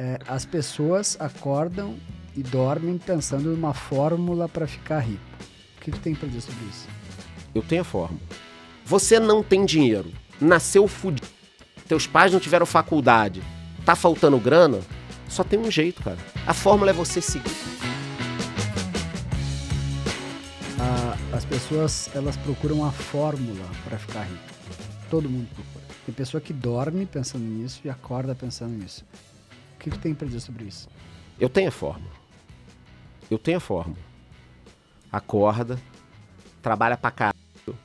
É, as pessoas acordam e dormem pensando numa fórmula para ficar rico. O que tu tem para dizer sobre isso? Eu tenho a fórmula. Você não tem dinheiro, nasceu fudido, teus pais não tiveram faculdade, tá faltando grana, só tem um jeito, cara. A fórmula é você seguir. as pessoas elas procuram a fórmula para ficar rico. Todo mundo procura. Tem pessoa que dorme pensando nisso e acorda pensando nisso que tem para dizer sobre isso? Eu tenho a fórmula. Eu tenho a fórmula. Acorda, trabalha pra caralho,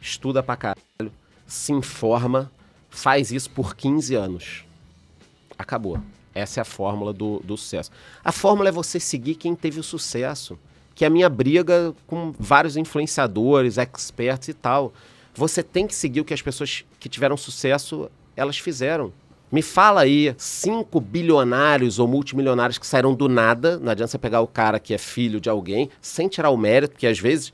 estuda pra caralho, se informa, faz isso por 15 anos. Acabou. Essa é a fórmula do, do sucesso. A fórmula é você seguir quem teve o sucesso, que é a minha briga com vários influenciadores, experts e tal. Você tem que seguir o que as pessoas que tiveram sucesso, elas fizeram. Me fala aí, cinco bilionários ou multimilionários que saíram do nada, não adianta você pegar o cara que é filho de alguém, sem tirar o mérito, porque às vezes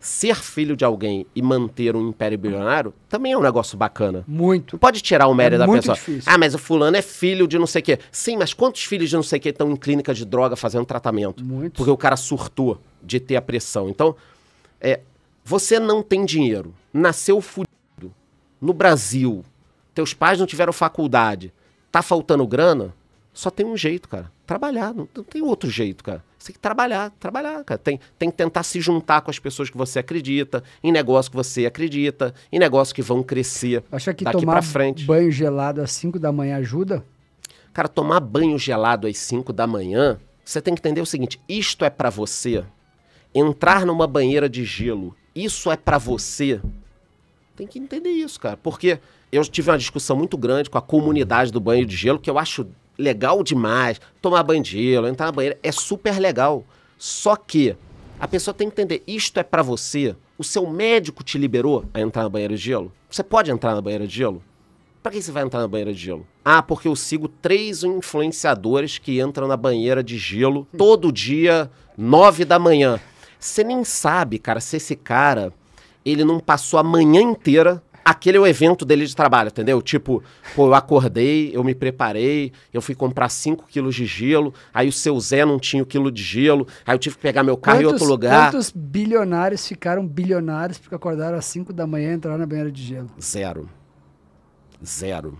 ser filho de alguém e manter um império bilionário também é um negócio bacana. Muito. Não pode tirar o é mérito é da pessoa. Difícil. Ah, mas o fulano é filho de não sei o quê. Sim, mas quantos filhos de não sei o quê estão em clínica de droga fazendo tratamento? Muito. Porque o cara surtou de ter a pressão. Então, é, você não tem dinheiro, nasceu fudido, no Brasil, teus pais não tiveram faculdade, tá faltando grana, só tem um jeito, cara. Trabalhar, não, não tem outro jeito, cara. Você tem que trabalhar, trabalhar, cara. Tem, tem que tentar se juntar com as pessoas que você acredita, em negócio que você acredita, em negócio que vão crescer. Acha que daqui tomar frente. banho gelado às 5 da manhã ajuda? Cara, tomar banho gelado às 5 da manhã, você tem que entender o seguinte: isto é para você. Entrar numa banheira de gelo, isso é para você. Tem que entender isso, cara. Porque eu tive uma discussão muito grande com a comunidade do banho de gelo, que eu acho legal demais. Tomar banho de gelo, entrar na banheira, é super legal. Só que a pessoa tem que entender, isto é para você. O seu médico te liberou a entrar na banheira de gelo? Você pode entrar na banheira de gelo? Para que você vai entrar na banheira de gelo? Ah, porque eu sigo três influenciadores que entram na banheira de gelo todo dia, nove da manhã. Você nem sabe, cara, se esse cara ele não passou a manhã inteira. Aquele é o evento dele de trabalho, entendeu? Tipo, pô, eu acordei, eu me preparei, eu fui comprar 5 quilos de gelo, aí o seu Zé não tinha o quilo de gelo, aí eu tive que pegar meu carro quantos, em outro lugar. Quantos bilionários ficaram bilionários porque acordaram às 5 da manhã e entraram na banheira de gelo? Zero. Zero.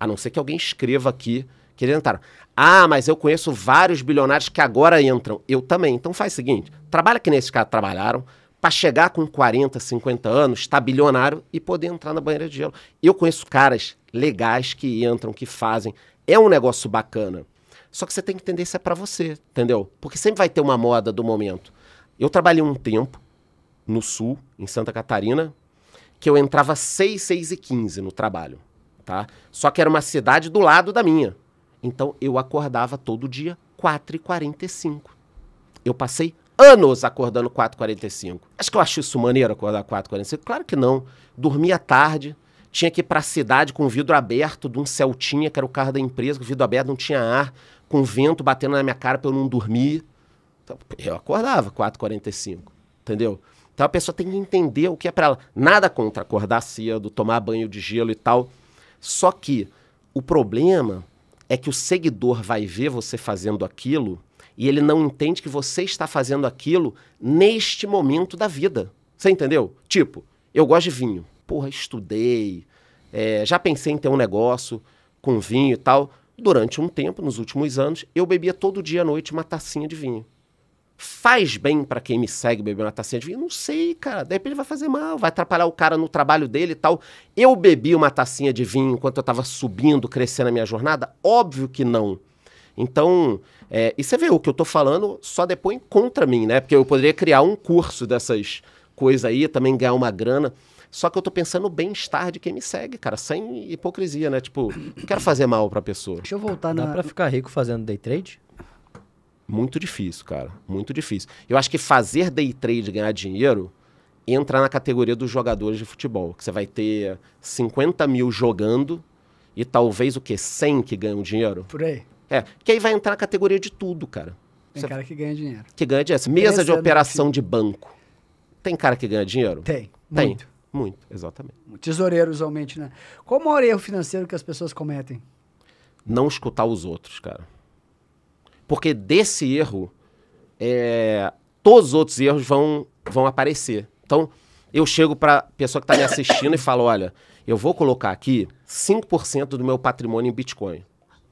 A não ser que alguém escreva aqui que eles entraram. Ah, mas eu conheço vários bilionários que agora entram. Eu também. Então faz o seguinte: trabalha que nesse caras trabalharam, para chegar com 40, 50 anos, estar tá bilionário e poder entrar na banheira de gelo. Eu conheço caras legais que entram, que fazem. É um negócio bacana. Só que você tem que entender se é para você, entendeu? Porque sempre vai ter uma moda do momento. Eu trabalhei um tempo no Sul, em Santa Catarina, que eu entrava 6, 6 e 15 no trabalho, tá? Só que era uma cidade do lado da minha. Então eu acordava todo dia 4 e 45. Eu passei anos acordando 4h45. Acho que eu acho isso maneiro acordar 4h45. Claro que não. Dormia tarde, tinha que ir para a cidade com o vidro aberto de um Celtinha, que era o carro da empresa, com o vidro aberto, não tinha ar, com vento batendo na minha cara para eu não dormir. Então, eu acordava 4h45, entendeu? Então a pessoa tem que entender o que é para ela. Nada contra acordar cedo, tomar banho de gelo e tal. Só que o problema é que o seguidor vai ver você fazendo aquilo e ele não entende que você está fazendo aquilo neste momento da vida. Você entendeu? Tipo, eu gosto de vinho. Porra, estudei, é, já pensei em ter um negócio com vinho e tal. Durante um tempo, nos últimos anos, eu bebia todo dia à noite uma tacinha de vinho. Faz bem para quem me segue beber uma tacinha de vinho? Não sei, cara. De repente vai fazer mal, vai atrapalhar o cara no trabalho dele e tal. Eu bebi uma tacinha de vinho enquanto eu estava subindo, crescendo a minha jornada? Óbvio que não. Então, é, e você vê, o que eu tô falando só depois contra mim, né? Porque eu poderia criar um curso dessas coisas aí, também ganhar uma grana. Só que eu tô pensando no bem-estar de quem me segue, cara, sem hipocrisia, né? Tipo, não quero fazer mal pra pessoa. Deixa eu voltar na... Dá pra ficar rico fazendo day trade? Muito difícil, cara. Muito difícil. Eu acho que fazer day trade e ganhar dinheiro entra na categoria dos jogadores de futebol. Que você vai ter 50 mil jogando e talvez o quê? 100 que ganham dinheiro? Por aí. É, que aí vai entrar na categoria de tudo, cara. Tem Você... cara que ganha dinheiro. Que ganha dinheiro. Mesa de operação de banco. Tem cara que ganha dinheiro? Tem. Tem. Muito. Muito, exatamente. Tesoureiro, usualmente, né? Qual o maior erro financeiro que as pessoas cometem? Não escutar os outros, cara. Porque desse erro, é... todos os outros erros vão, vão aparecer. Então, eu chego para pessoa que está me assistindo e falo: olha, eu vou colocar aqui 5% do meu patrimônio em Bitcoin.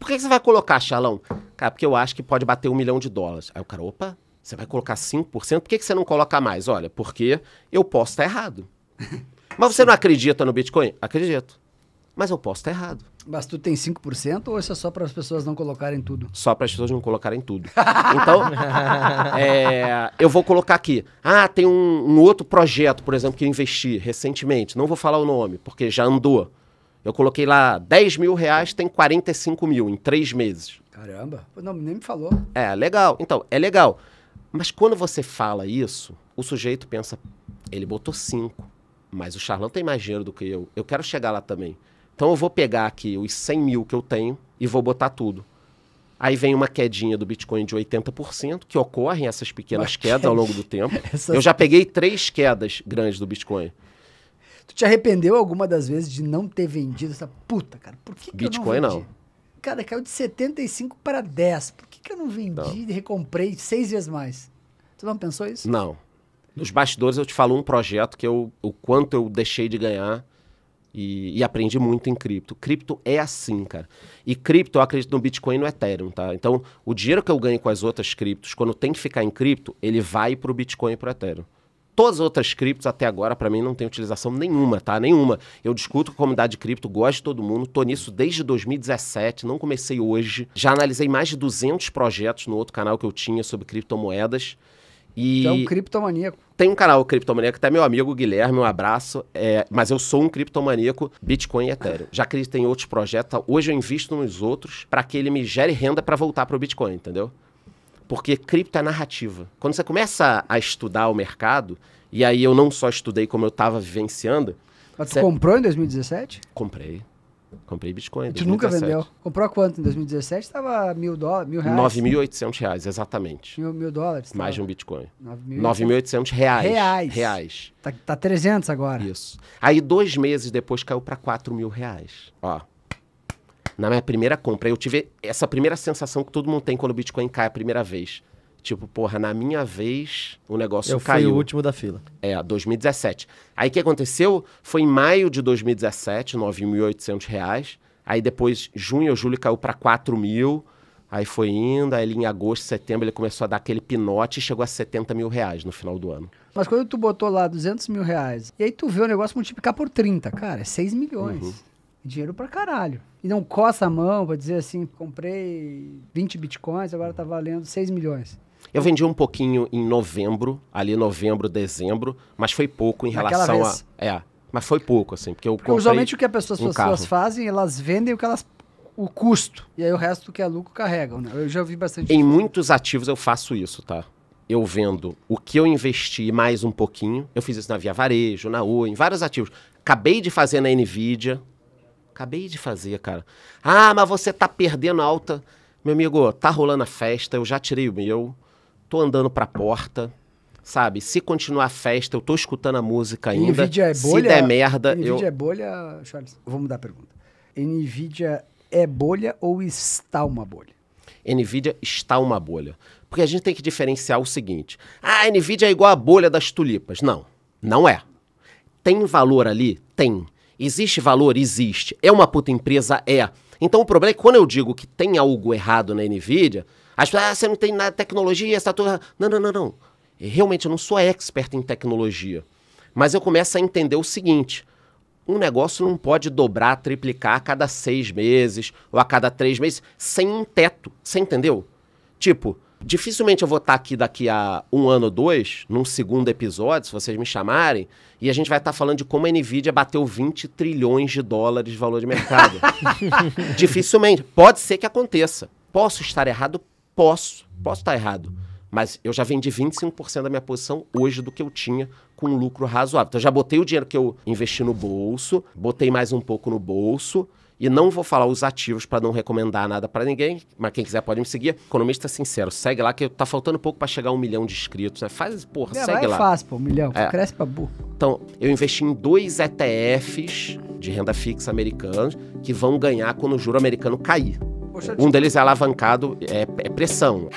Por que, você vai colocar, Xalão? Cara, porque eu acho que pode bater um milhão de dólares. Aí o cara, opa, você vai colocar 5%? Por que, que você não coloca mais? Olha, porque eu posso estar tá errado. Mas você não acredita no Bitcoin? Acredito. Mas eu posso estar tá errado. Mas tu tem 5% ou isso é só para as pessoas não colocarem tudo? Só para as pessoas não colocarem tudo. Então, é, eu vou colocar aqui. Ah, tem um, um outro projeto, por exemplo, que eu investi recentemente. Não vou falar o nome, porque já andou. Eu coloquei lá 10 mil reais, tem 45 mil em três meses. Caramba, não, nem me falou. É, legal. Então, é legal. Mas quando você fala isso, o sujeito pensa, ele botou 5, mas o Charlão tem mais dinheiro do que eu. Eu quero chegar lá também. Então eu vou pegar aqui os 100 mil que eu tenho e vou botar tudo. Aí vem uma quedinha do Bitcoin de 80%, que ocorrem essas pequenas Mas quedas ao longo do tempo. Eu já peguei três quedas grandes do Bitcoin. Tu te arrependeu alguma das vezes de não ter vendido essa puta, cara? Por que, que Bitcoin não, não, Cara, caiu de 75 para 10. Por que, que eu não vendi e recomprei seis vezes mais? Tu não pensou isso? Não. Nos bastidores eu te falo um projeto que eu, o quanto eu deixei de ganhar e, e, aprendi muito em cripto. Cripto é assim, cara. E cripto, eu acredito no Bitcoin e no Ethereum, tá? Então, o dinheiro que eu ganho com as outras criptos, quando tem que ficar em cripto, ele vai para o Bitcoin e para Ethereum. Todas as outras criptos até agora, para mim, não tem utilização nenhuma, tá? Nenhuma. Eu discuto com a comunidade de cripto, gosto de todo mundo, tô nisso desde 2017, não comecei hoje. Já analisei mais de 200 projetos no outro canal que eu tinha sobre criptomoedas. E é um criptomaníaco. Tem um canal criptomaníaco, até meu amigo Guilherme, um abraço. É, mas eu sou um criptomaníaco Bitcoin e Ethereum. Já acredito em outros projetos, hoje eu invisto nos outros para que ele me gere renda para voltar para o Bitcoin, entendeu? porque cripto é narrativa. Quando você começa a estudar o mercado, e aí eu não só estudei como eu estava vivenciando. Mas você... tu comprou em 2017? Comprei. Comprei Bitcoin. A gente nunca vendeu. Comprou quanto em 2017? Estava mil, do... mil reais. 9.800 reais, exatamente. Mil, mil dólares. Mais um de um Bitcoin. 9.800 reais. Reais. Reais. Tá, tá 300 agora. Isso. Aí dois meses depois caiu para 4 mil reais. Ó, na minha primeira compra. Eu tive essa primeira sensação que todo mundo tem quando o Bitcoin cai a primeira vez. Tipo, porra, na minha vez o negócio eu caiu. Eu fui o último da fila. É, 2017. Aí o que aconteceu foi em maio de 2017, 9.800 reais. Aí depois, junho ou julho, caiu para 4 mil. Aí foi indo, aí em agosto, setembro, ele começou a dar aquele pinote e chegou a 70 mil reais no final do ano. Mas quando tu botou lá 200 mil reais, e aí tu vê o negócio multiplicar por 30, cara, é 6 milhões. Uhum dinheiro pra caralho. E não coça a mão pra dizer assim, comprei 20 bitcoins, agora tá valendo 6 milhões. Eu vendi um pouquinho em novembro, ali novembro, dezembro, mas foi pouco em relação vez. a... É, mas foi pouco, assim, porque eu porque Usualmente o que as pessoas, um pessoas fazem, elas vendem o que elas... O custo. E aí o resto que é lucro carregam, né? Eu já ouvi bastante... Em isso. muitos ativos eu faço isso, tá? eu vendo o que eu investi mais um pouquinho. Eu fiz isso na Via Varejo, na Oi, em vários ativos. Acabei de fazer na Nvidia, Acabei de fazer, cara. Ah, mas você tá perdendo alta. Meu amigo, tá rolando a festa, eu já tirei o meu, tô andando pra porta, sabe? Se continuar a festa, eu tô escutando a música ainda. Nvidia é bolha, se der merda, Nvidia eu... é bolha, Charles, vou mudar a pergunta. Nvidia é bolha ou está uma bolha? Nvidia está uma bolha. Porque a gente tem que diferenciar o seguinte. Ah, a Nvidia é igual a bolha das tulipas. Não, não é. Tem valor ali? Tem. Existe valor? Existe. É uma puta empresa? É. Então o problema é que quando eu digo que tem algo errado na NVIDIA, as pessoas, ah, você não tem nada de tecnologia, está tudo. Não, não, não, não. Realmente eu não sou expert em tecnologia. Mas eu começo a entender o seguinte: um negócio não pode dobrar, triplicar a cada seis meses ou a cada três meses sem um teto. Você entendeu? Tipo, Dificilmente eu vou estar tá aqui daqui a um ano ou dois, num segundo episódio, se vocês me chamarem, e a gente vai estar tá falando de como a Nvidia bateu 20 trilhões de dólares de valor de mercado. Dificilmente. Pode ser que aconteça. Posso estar errado? Posso. Posso estar errado. Mas eu já vendi 25% da minha posição hoje do que eu tinha com um lucro razoável. Então eu já botei o dinheiro que eu investi no bolso, botei mais um pouco no bolso, e não vou falar os ativos para não recomendar nada para ninguém, mas quem quiser pode me seguir. Economista Sincero, segue lá que tá faltando pouco para chegar a um milhão de inscritos. Né? Faz, porra, Meu, é, segue é lá. fácil, pô, um milhão. É. Cresce pra burro. Então, eu investi em dois ETFs de renda fixa americanos que vão ganhar quando o juro americano cair. Poxa, um tipo- deles é alavancado, é, é pressão.